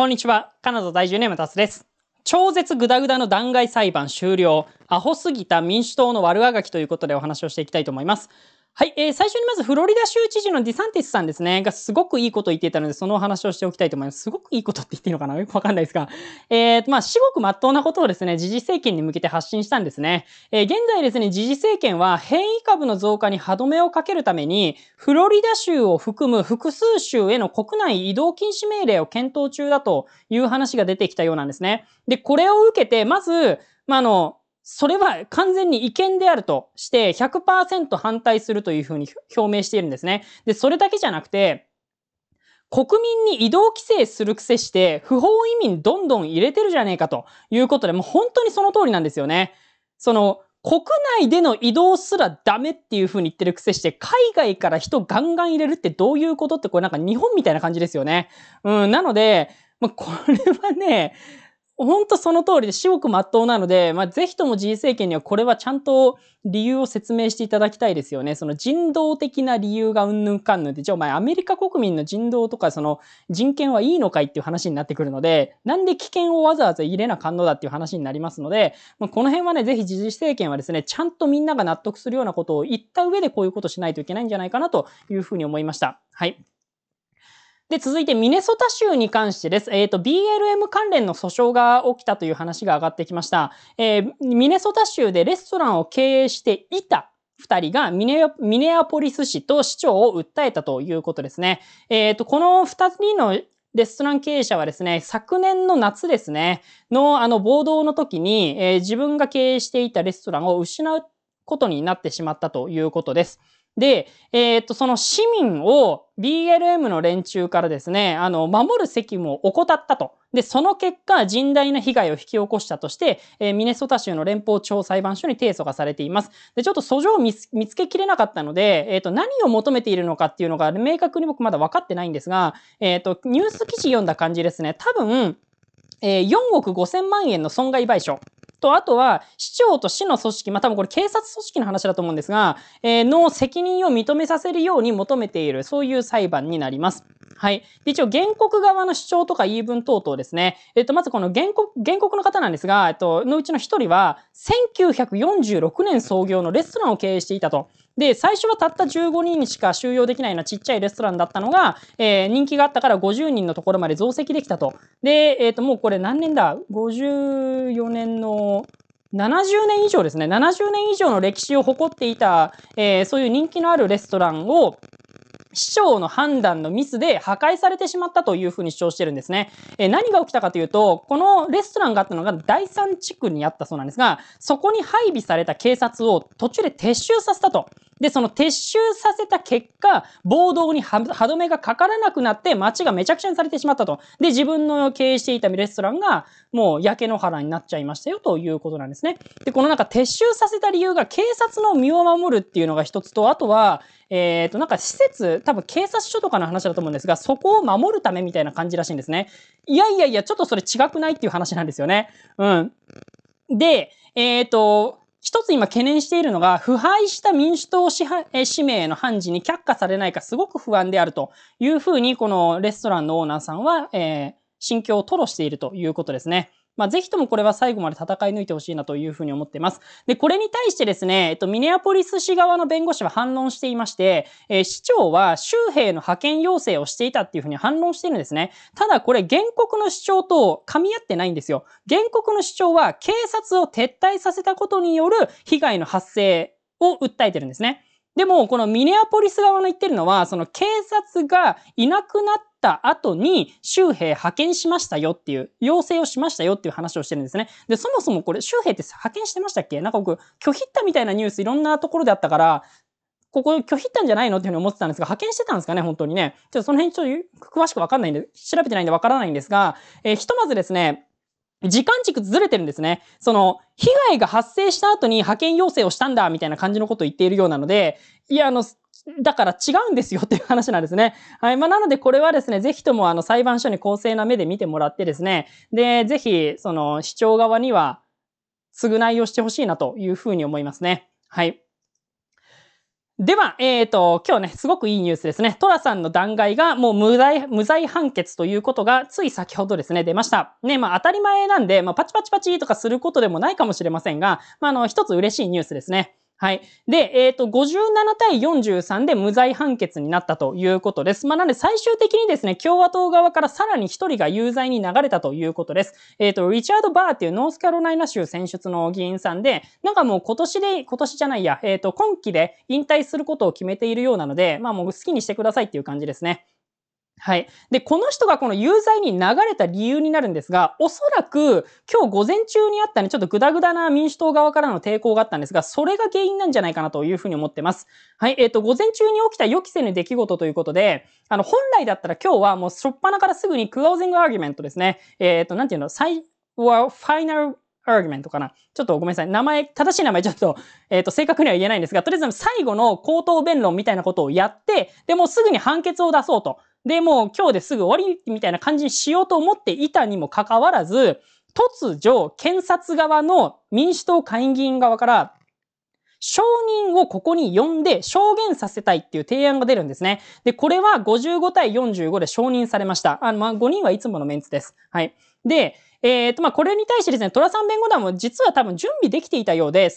こんにちは。カナダ在住ネームタスです。超絶グダグダの弾劾裁判終了。アホすぎた民主党の悪あがきということでお話をしていきたいと思います。はい、えー、最初にまずフロリダ州知事のディサンティスさんですね、がすごくいいこと言っていたので、そのお話をしておきたいと思います。すごくいいことって言っていいのかなよくわかんないですが、えー、まあ、至極真っ当なことをですね、時事政権に向けて発信したんですね。えー、現在ですね、時事政権は変異株の増加に歯止めをかけるために、フロリダ州を含む複数州への国内移動禁止命令を検討中だという話が出てきたようなんですね。で、これを受けて、まず、まあ、あの、それは完全に違憲であるとして100%反対するというふうに表明しているんですね。で、それだけじゃなくて、国民に移動規制する癖して、不法移民どんどん入れてるじゃねえかということで、もう本当にその通りなんですよね。その、国内での移動すらダメっていう風に言ってる癖して、海外から人ガンガン入れるってどういうことって、これなんか日本みたいな感じですよね。うん、なので、まあ、これはね、本当その通りで、至極真っ当なので、まあ、ぜひとも自治政権にはこれはちゃんと理由を説明していただきたいですよね。その人道的な理由がうんぬんかんぬんで、じゃあお前アメリカ国民の人道とかその人権はいいのかいっていう話になってくるので、なんで危険をわざわざ入れなかんのだっていう話になりますので、まあ、この辺はね、ぜひ自治政権はですね、ちゃんとみんなが納得するようなことを言った上でこういうことしないといけないんじゃないかなというふうに思いました。はい。で、続いてミネソタ州に関してです。えっ、ー、と、BLM 関連の訴訟が起きたという話が上がってきました。えー、ミネソタ州でレストランを経営していた二人がミネアポリス市と市長を訴えたということですね。えっ、ー、と、この二人のレストラン経営者はですね、昨年の夏ですね、のあの暴動の時に、えー、自分が経営していたレストランを失うことになってしまったということです。で、えー、っと、その市民を BLM の連中からですね、あの、守る責務を怠ったと。で、その結果、甚大な被害を引き起こしたとして、えー、ミネソタ州の連邦地方裁判所に提訴がされています。で、ちょっと訴状を見つけきれなかったので、えっ、ー、と、何を求めているのかっていうのが、明確に僕まだ分かってないんですが、えっ、ー、と、ニュース記事読んだ感じですね。多分、えー、4億5千万円の損害賠償。と、あとは、市長と市の組織、まあ、多分これ警察組織の話だと思うんですが、えー、の責任を認めさせるように求めている、そういう裁判になります。はい。で、一応原告側の主張とか言い分等々ですね。えっと、まずこの原告、原告の方なんですが、えっと、のうちの一人は、1946年創業のレストランを経営していたと。で、最初はたった15人にしか収容できないようなちっちゃいレストランだったのが、えー、人気があったから50人のところまで増席できたと。で、えっ、と、もうこれ何年だ ?54 年の、70年以上ですね。70年以上の歴史を誇っていた、えー、そういう人気のあるレストランを、市長の判断のミスで破壊されてしまったというふうに主張してるんですね。えー、何が起きたかというと、このレストランがあったのが第3地区にあったそうなんですが、そこに配備された警察を途中で撤収させたと。で、その撤収させた結果、暴動に歯止めがかからなくなって、街がめちゃくちゃにされてしまったと。で、自分の経営していたレストランが、もう焼け野原になっちゃいましたよということなんですね。で、このなんか撤収させた理由が警察の身を守るっていうのが一つと、あとは、えっ、ー、と、なんか施設、多分警察署とかの話だと思うんですが、そこを守るためみたいな感じらしいんですね。いやいやいや、ちょっとそれ違くないっていう話なんですよね。うん。で、えっ、ー、と、一つ今懸念しているのが、腐敗した民主党支配指名の判事に却下されないかすごく不安であるというふうに、このレストランのオーナーさんは、えー、心境を吐露しているということですね。まあ、ぜひともこれは最後まで戦い抜いてほしいなというふうに思っています。で、これに対してですね、えっと、ミネアポリス市側の弁護士は反論していまして、えー、市長は州兵の派遣要請をしていたっていうふうに反論してるんですね。ただこれ原告の主張と噛み合ってないんですよ。原告の主張は警察を撤退させたことによる被害の発生を訴えてるんですね。でも、このミネアポリス側の言ってるのは、その警察がいなくなった後に州兵派遣しましたよっていう、要請をしましたよっていう話をしてるんですね。で、そもそもこれ州兵って派遣してましたっけなんか僕、拒否ったみたいなニュースいろんなところであったから、ここ拒否ったんじゃないのっていうふうに思ってたんですが、派遣してたんですかね、本当にね。ちょっとその辺ちょっと詳しくわかんないんで、調べてないんでわからないんですが、えー、ひとまずですね、時間軸ずれてるんですね。その、被害が発生した後に派遣要請をしたんだ、みたいな感じのことを言っているようなので、いや、あの、だから違うんですよっていう話なんですね。はい。まあ、なのでこれはですね、ぜひともあの裁判所に公正な目で見てもらってですね、で、ぜひ、その、市長側には、償いをしてほしいなというふうに思いますね。はい。では、えっ、ー、と、今日ね、すごくいいニュースですね。トラさんの弾劾がもう無罪、無罪判決ということが、つい先ほどですね、出ました。ね、まあ当たり前なんで、まあパチパチパチとかすることでもないかもしれませんが、まああの、一つ嬉しいニュースですね。はい。で、えっ、ー、と、57対43で無罪判決になったということです。まあ、なので最終的にですね、共和党側からさらに1人が有罪に流れたということです。えっ、ー、と、リチャード・バーっていうノースカロライナ州選出の議員さんで、なんかもう今年で、今年じゃないや、えっ、ー、と、今期で引退することを決めているようなので、まあもう好きにしてくださいっていう感じですね。はい。で、この人がこの有罪に流れた理由になるんですが、おそらく今日午前中にあったね、ちょっとグダグダな民主党側からの抵抗があったんですが、それが原因なんじゃないかなというふうに思ってます。はい。えっ、ー、と、午前中に起きた予期せぬ出来事ということで、あの、本来だったら今日はもう初っ端からすぐにクロージングアーギュメントですね。えっ、ー、と、なんていうの、最、はファイナルアーギュメントかな。ちょっとごめんなさい。名前、正しい名前ちょっと、えっ、ー、と、正確には言えないんですが、とりあえず最後の口頭弁論みたいなことをやって、でもすぐに判決を出そうと。で、もう今日ですぐ終わりみたいな感じにしようと思っていたにもかかわらず、突如、検察側の民主党会議員側から、証人をここに呼んで証言させたいっていう提案が出るんですね。で、これは55対45で承認されました。あの、まあ、5人はいつものメンツです。はい。で、えーとまあ、これに対してですね、トラさん弁護団も実は多分準備できていたようで、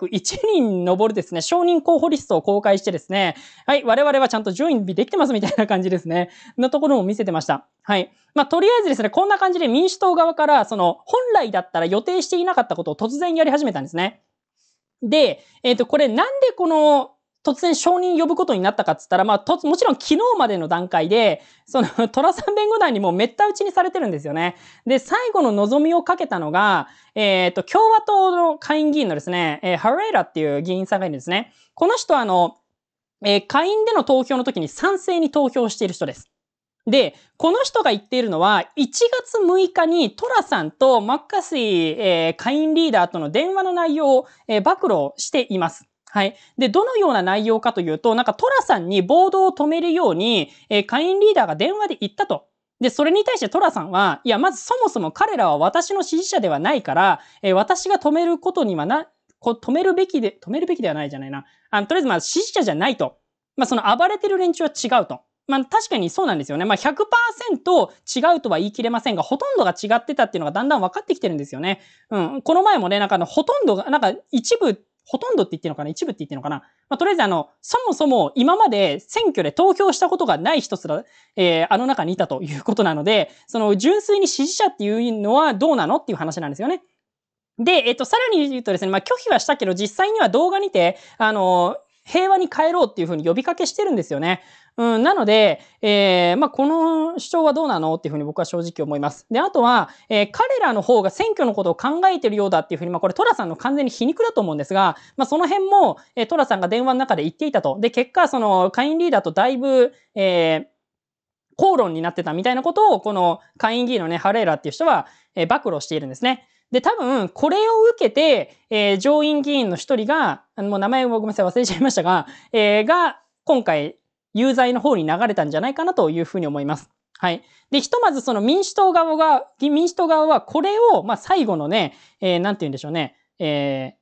301人に上るですね、承認候補リストを公開してですね、はい、我々はちゃんと準備できてますみたいな感じですね、のところも見せてました。はい。まあ、とりあえずですね、こんな感じで民主党側から、その、本来だったら予定していなかったことを突然やり始めたんですね。で、えっ、ー、と、これなんでこの突然承認呼ぶことになったかっつったら、まあ、と、もちろん昨日までの段階で、その、トラさん弁護団にもめった打ちにされてるんですよね。で、最後の望みをかけたのが、えっ、ー、と、共和党の下院議員のですね、えー、ハレーラっていう議員さんがいるんですね。この人は、あの、えー、下院での投票の時に賛成に投票している人です。で、この人が言っているのは、1月6日にトラさんとマッカシー、えー、下院リーダーとの電話の内容を、えー、暴露しています。はい。で、どのような内容かというと、なんかトラさんに暴動を止めるように、えー、会員リーダーが電話で言ったと。で、それに対してトラさんは、いや、まずそもそも彼らは私の支持者ではないから、えー、私が止めることにはな、こ止めるべきで、止めるべきではないじゃないな。あの、とりあえずまあ支持者じゃないと。まあその暴れてる連中は違うと。まあ確かにそうなんですよね。まあ100%違うとは言い切れませんが、ほとんどが違ってたっていうのがだんだん分かってきてるんですよね。うん。この前もね、なんかあの、ほとんどが、なんか一部ほとんどって言ってんのかな一部って言ってんのかなまあ、とりあえずあの、そもそも今まで選挙で投票したことがない人すら、えー、あの中にいたということなので、その純粋に支持者っていうのはどうなのっていう話なんですよね。で、えっと、さらに言うとですね、まあ、拒否はしたけど、実際には動画にて、あの、平和に帰ろうっていうふうに呼びかけしてるんですよね。うん、なので、えー、まあ、この主張はどうなのっていうふうに僕は正直思います。で、あとは、えー、彼らの方が選挙のことを考えてるようだっていうふうに、まあ、これ、トラさんの完全に皮肉だと思うんですが、まあ、その辺も、えー、トラさんが電話の中で言っていたと。で、結果、その、下院リーダーとだいぶ、えー、口論になってたみたいなことを、この下院議員のね、ハレーラっていう人は、えー、暴露しているんですね。で、多分、これを受けて、えー、上院議員の一人が、もう名前をごめんなさい、忘れちゃいましたが、えー、が、今回、有罪の方に流れたんじゃないかなというふうに思います。はい。で、ひとまずその民主党側が、民主党側はこれを、まあ、最後のね、えー、なんて言うんでしょうね、えー、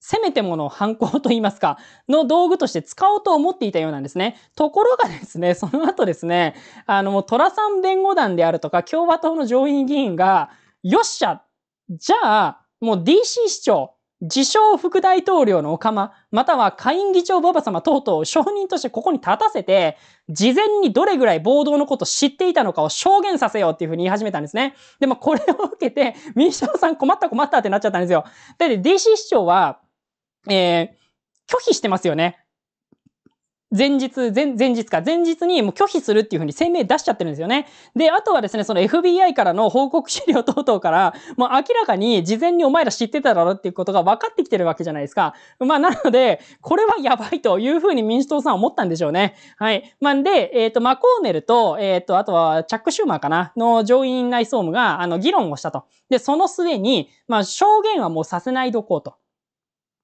せめてもの犯行といいますか、の道具として使おうと思っていたようなんですね。ところがですね、その後ですね、あの、もトラさん弁護団であるとか、共和党の上院議員が、よっしゃじゃあ、もう DC 市長、自称副大統領のおかま、または下院議長馬バ様等々を証人としてここに立たせて、事前にどれぐらい暴動のことを知っていたのかを証言させようっていうふうに言い始めたんですね。でもこれを受けて、民主党さん困った困ったってなっちゃったんですよ。で、DC 市長は、えー、拒否してますよね。前日、前、前日か、前日にもう拒否するっていうふうに声明出しちゃってるんですよね。で、あとはですね、その FBI からの報告資料等々から、もう明らかに事前にお前ら知ってただろっていうことが分かってきてるわけじゃないですか。まあ、なので、これはやばいというふうに民主党さん思ったんでしょうね。はい。まあ、で、えっ、ー、と、マコーネルと、えっ、ー、と、あとは、チャック・シューマーかな、の上院内総務が、あの、議論をしたと。で、その末に、まあ、証言はもうさせないどこうと。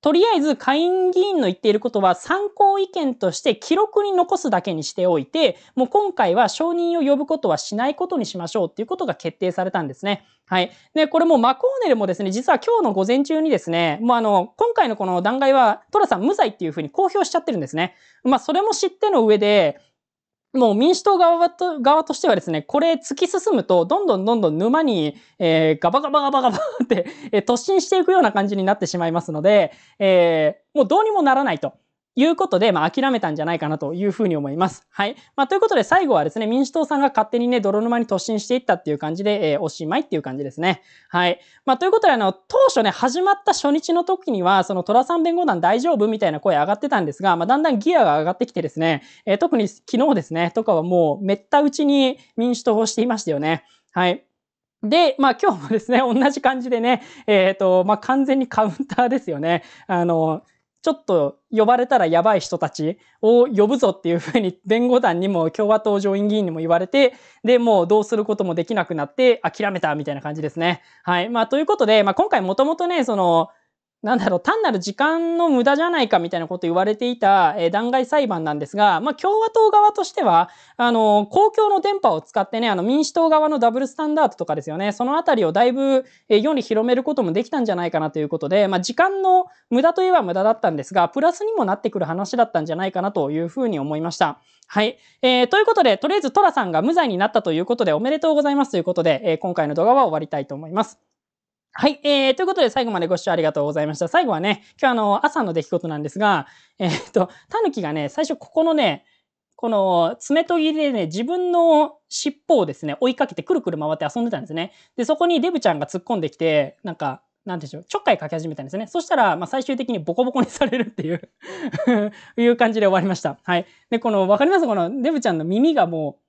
とりあえず下院議員の言っていることは参考意見として記録に残すだけにしておいて、もう今回は承認を呼ぶことはしないことにしましょうっていうことが決定されたんですね。はい。で、これもマコーネルもですね、実は今日の午前中にですね、もうあの、今回のこの段階はトラさん無罪っていうふうに公表しちゃってるんですね。まあそれも知っての上で、もう民主党側と側としてはですね、これ突き進むと、どんどんどんどん沼に、えー、ガバガバガバガバって、えー、突進していくような感じになってしまいますので、えー、もうどうにもならないと。いうことで、まあ、諦めたんじゃないかなというふうに思います。はい。まあ、ということで、最後はですね、民主党さんが勝手にね、泥沼に突進していったっていう感じで、えー、おしまいっていう感じですね。はい。まあ、ということで、あの、当初ね、始まった初日の時には、その、寅さん弁護団大丈夫みたいな声上がってたんですが、まあ、だんだんギアが上がってきてですね、えー、特に昨日ですね、とかはもう、めったうちに民主党をしていましたよね。はい。で、まあ今日もですね、同じ感じでね、えっ、ー、と、まあ完全にカウンターですよね。あの、ちょっと呼ばれたらやばい人たちを呼ぶぞっていうふうに弁護団にも共和党上院議員にも言われて、で、もうどうすることもできなくなって諦めたみたいな感じですね。はい。まあ、ということで、まあ、今回もともとね、その、なんだろう、単なる時間の無駄じゃないかみたいなこと言われていた、えー、弾劾裁判なんですが、まあ、共和党側としては、あの、公共の電波を使ってね、あの、民主党側のダブルスタンダードとかですよね、そのあたりをだいぶ、えー、世に広めることもできたんじゃないかなということで、まあ、時間の無駄といえば無駄だったんですが、プラスにもなってくる話だったんじゃないかなというふうに思いました。はい。えー、ということで、とりあえずトラさんが無罪になったということで、おめでとうございますということで、えー、今回の動画は終わりたいと思います。はい。えー、ということで最後までご視聴ありがとうございました。最後はね、今日あの、朝の出来事なんですが、えー、っと、タヌキがね、最初ここのね、この爪研ぎでね、自分の尻尾をですね、追いかけてくるくる回って遊んでたんですね。で、そこにデブちゃんが突っ込んできて、なんか、なんでしょう、ちょっかいかけ始めたんですね。そしたら、まあ、最終的にボコボコにされるっていう いう感じで終わりました。はい。で、この、わかりますこのデブちゃんの耳がもう、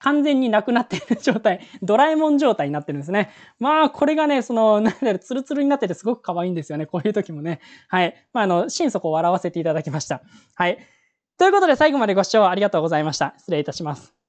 完全になくなっている状態、ドラえもん状態になってるんですね。まあ、これがね、その、なんだろう、ツルツルになっててすごく可愛いんですよね。こういう時もね。はい。まあ、あの、心底笑わせていただきました。はい。ということで、最後までご視聴ありがとうございました。失礼いたします。